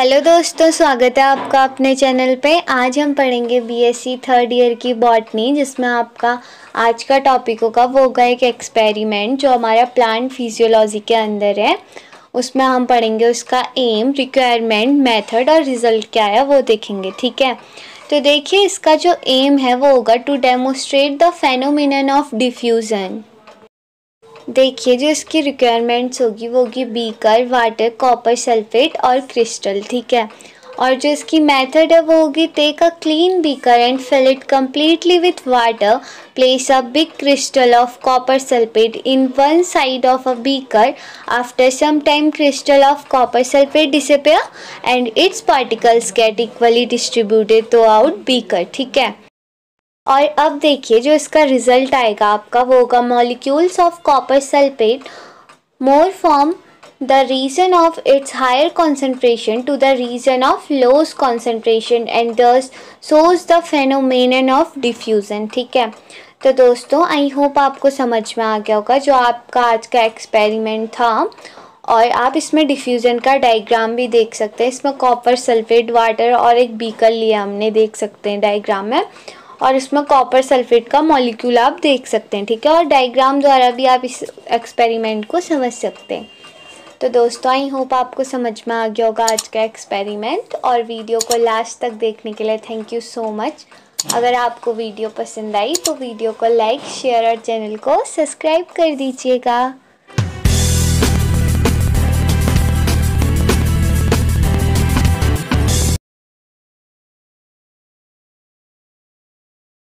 hello दोस्तों स्वागत है आपका अपने चैनल पे आज हम पढ़ेंगे बीएससी थर्ड ईयर की बॉटनी जिसमें आपका आज का टॉपिक होगा वो होगा एक एक्सपेरिमेंट जो हमारा प्लांट फिजियोलॉजी के अंदर है उसमें हम पढ़ेंगे उसका एम रिक्वायरमेंट मेथड और रिजल्ट क्या है वो देखेंगे ठीक है तो देखिए इसका जो एम है वो होगा to demonstrate the phenomenon of diffusion देखिए जो इसकी रिक्वायरमेंट्स होगी वो होगी बीकर वाटर कॉपर सल्फेट और क्रिस्टल ठीक है और जो इसकी मेथड है वो होगी take a clean beaker and fill it completely with water place a big crystal of copper sulphate in one side of a beaker after some time crystal of copper sulphate disappear and its particles get equally distributed through out beaker ठीक है और अब देखिए जो इसका result आएगा आपका वो होगा molecules of copper sulphate more form the region of its higher concentration to the region of lows concentration and this shows the phenomenon of diffusion ठीक है तो दोस्तों आई होप आपको समझ में आ गया होगा जो आपका आज का एक्सपेरिमेंट था और आप इसमें डिफ्यूज़न का डायग्राम भी देख सकते हैं इसमें कॉपर सल्फेट वाटर और एक बीकर लिया हमने देख सकते हैं डायग्राम में और इसमें कॉपर सल्फेट का मॉलिक्यूल आप देख सकते हैं ठीक है और डायग्राम द्वारा भी आप इस एक्सपेरिमेंट को समझ सकते हैं तो दोस्तों आई होप आपको समझ में आ गया होगा आज का एक्सपेरिमेंट और वीडियो को लास्ट तक देखने के लिए थैंक यू सो मच अगर आपको वीडियो पसंद आई तो वीडियो को लाइक शेयर और चैनल को सब्सक्राइब कर दीजिएगा